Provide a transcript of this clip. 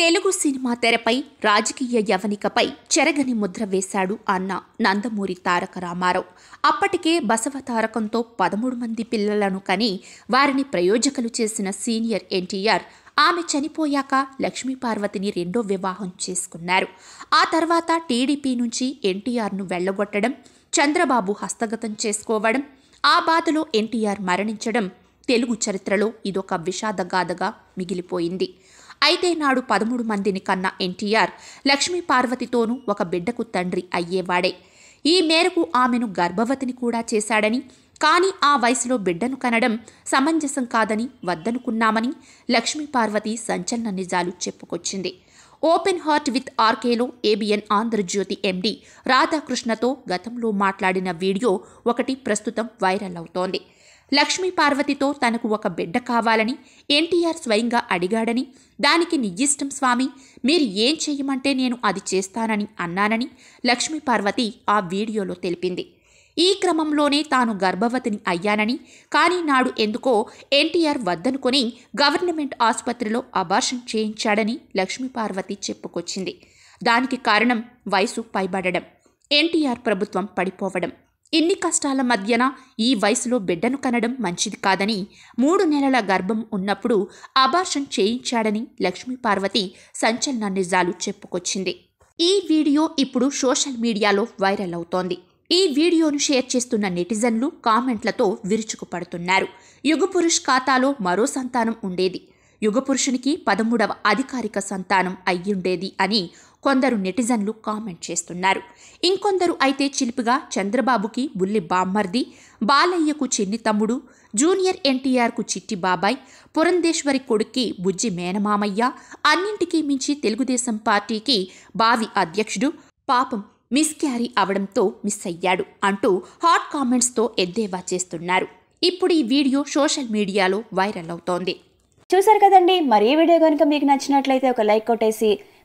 Telugu cinema తెరపై రాజకీయ యవనికపై చెరగని ముద్ర వేశాడు అన్న నందమూరి తారక రామారావు అప్పటికే బసవ తారకంతో పదమూడు మంది పిల్లలను కని వారిని ప్రయోజకులు చేసిన సీనియర్ ఎన్టీఆర్ ఆమె చనిపోయాక లక్ష్మీపార్వతిని రెండో వివాహం చేసుకున్నారు ఆ తర్వాత టీడీపీ నుంచి ఎన్టీఆర్ను వెళ్ళగొట్టడం చంద్రబాబు హస్తగతం చేసుకోవడం ఆ బాధలో ఎన్టీఆర్ మరణించడం తెలుగు చరిత్రలో ఇదొక విషాదగాథగా మిగిలిపోయింది అయితే నాడు పదమూడు మందిని కన్న ఎన్టీఆర్ లక్ష్మీ పార్వతితోనూ ఒక బిడ్డకు తండ్రి అయ్యేవాడే ఈ మేరకు ఆమెను గర్భవతిని కూడా చేశాడని కానీ ఆ వయసులో బిడ్డను కనడం సమంజసం కాదని వద్దనుకున్నామని లక్ష్మీ పార్వతి సంచలన నిజాలు చెప్పుకొచ్చింది ఓపెన్ హార్ట్ విత్ ఆర్కేలో ఏబిఎన్ ఆంధ్రజ్యోతి ఎండి రాధాకృష్ణతో గతంలో మాట్లాడిన వీడియో ఒకటి ప్రస్తుతం వైరల్ అవుతోంది లక్ష్మీ పార్వతితో తనకు ఒక బిడ్డ కావాలని ఎన్టీఆర్ స్వయంగా అడిగాడని దానికి నిజిష్టం స్వామి మీరు ఏం చేయమంటే నేను అది చేస్తానని అన్నానని లక్ష్మీపార్వతి ఆ వీడియోలో తెలిపింది ఈ క్రమంలోనే తాను గర్భవతిని అయ్యానని కానీ నాడు ఎందుకో ఎన్టీఆర్ వద్దనుకొని గవర్నమెంట్ ఆసుపత్రిలో అబార్షన్ చేయించాడని లక్ష్మీపార్వతి చెప్పుకొచ్చింది దానికి కారణం వయసు పైబడడం ఎన్టీఆర్ ప్రభుత్వం పడిపోవడం ఇన్ని కష్టాల మధ్యన ఈ వయసులో బిడ్డను కనడం మంచిది కాదని మూడు నెలల గర్భం ఉన్నప్పుడు అబార్షన్ చేయించాడని లక్ష్మీ పార్వతి సంచలన నిజాలు చెప్పుకొచ్చింది ఈ వీడియో ఇప్పుడు సోషల్ మీడియాలో వైరల్ అవుతోంది ఈ వీడియోను షేర్ చేస్తున్న నెటిజన్లు కామెంట్లతో విరుచుకుపడుతున్నారు యుగపురుష్ ఖాతాలో మరో సంతానం ఉండేది యుగపురుషునికి పదమూడవ అధికారిక సంతానం అయ్యుండేది అని కొందరు నెటిజన్లు కామెంట్ చేస్తున్నారు ఇంకొందరు అయితే చిలుపుగా చంద్రబాబుకి బుల్లి బామ్మర్ది బాలయ్యకు చిన్ని తమ్ముడు జూనియర్ ఎన్టీఆర్కు చిట్టి బాబాయ్ పురంధేశ్వరి కొడుక్కి బుజ్జి మేనమామయ్య అన్నింటికీ మించి తెలుగుదేశం పార్టీకి బావి అధ్యక్షుడు పాపం మిస్ క్యారీ అవడంతో మిస్ అయ్యాడు అంటూ హాట్ కామెంట్స్తో ఎద్దేవా చేస్తున్నారు ఇప్పుడు ఈ వీడియో సోషల్ మీడియాలో వైరల్ అవుతోంది చూశారు కదండి మరే వీడియో కనుక మీకు నచ్చినట్లయితే ఒక లైక్ కొట్టేసి